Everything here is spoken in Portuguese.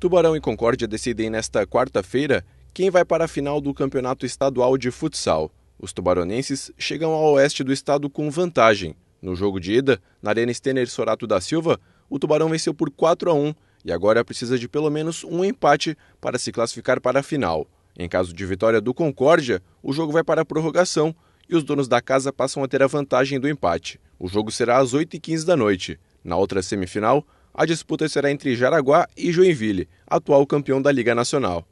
Tubarão e Concórdia decidem nesta quarta-feira quem vai para a final do Campeonato Estadual de Futsal. Os tubaronenses chegam ao oeste do estado com vantagem. No jogo de ida, na Arena Stener Sorato da Silva, o Tubarão venceu por 4 a 1 e agora precisa de pelo menos um empate para se classificar para a final. Em caso de vitória do Concórdia, o jogo vai para a prorrogação e os donos da casa passam a ter a vantagem do empate. O jogo será às 8h15 da noite. Na outra semifinal, a disputa será entre Jaraguá e Joinville, atual campeão da Liga Nacional.